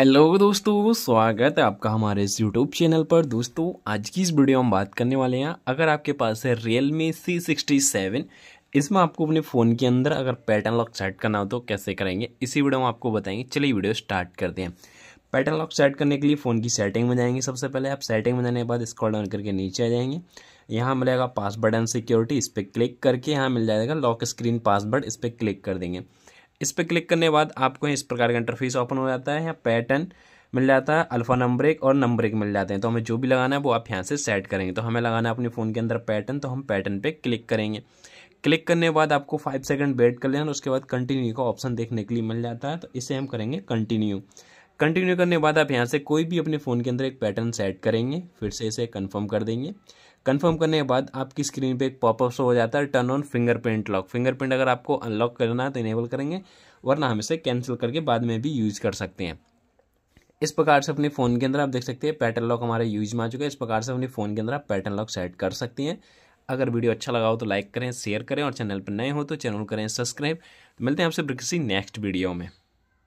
hello दोस्तों स्वागत है आपका हमारे इस यूट्यूब चैनल पर दोस्तों आज की इस वीडियो हम बात करने वाले हैं अगर आपके पास है Realme C sixty seven इसमें आपको अपने फ़ोन के अंदर अगर पैटर्न लॉक सेट करना हो तो कैसे करेंगे इसी वीडियो में आपको बताएंगे चलिए वीडियो स्टार्ट करते हैं पैटर्न लॉक सेट करने के लिए फ़ोन की सेटिंग में जाएंगे सबसे पहले आप सेटिंग में जाने के बाद स्क्रॉल डाउन करके नीचे आ जाएंगे यहाँ मिलेगा पासवर्ड एंड सिक्योरिटी इस पर क्लिक करके यहाँ मिल जाएगा लॉक स्क्रीन पासवर्ड इस पर क्लिक कर देंगे इस पर क्लिक करने के बाद आपको इस प्रकार का इंटरफेस ओपन हो जाता है यहाँ पैटर्न मिल जाता है अल्फा एक और एक मिल जाते हैं तो हमें जो भी लगाना है वो आप यहाँ से सेट करेंगे तो हमें लगाना है अपने फ़ोन के अंदर पैटर्न तो हम पैटर्न पे क्लिक करेंगे क्लिक करने के बाद आपको फाइव सेकंड वेट कर लेना उसके बाद कंटिन्यू का ऑप्शन देखने के लिए मिल जाता है तो इसे हम करेंगे कंटिन्यू कंटिन्यू करने के बाद आप यहाँ से कोई भी अपने फ़ोन के अंदर एक पैटर्न सेट करेंगे फिर से इसे कन्फर्म कर देंगे कंफर्म करने के बाद आपकी स्क्रीन पे एक पॉपअप शो हो जाता है turn on fingerprint lock fingerprint अगर आपको अनलॉक करना है तो इनेबल करेंगे वरना हम इसे कैंसिल करके बाद में भी यूज कर सकते हैं इस प्रकार से अपने फ़ोन के अंदर आप देख सकते हैं पैटर्न लॉक हमारे यूज में आ चुका है इस प्रकार से अपने फ़ोन के अंदर आप पैटर्न लॉक सेट कर सकते हैं अगर वीडियो अच्छा लगा हो तो लाइक करें शेयर करें और चैनल पर नए हो तो चैनल करें सब्सक्राइब तो मिलते हैं आपसे किसी नेक्स्ट वीडियो में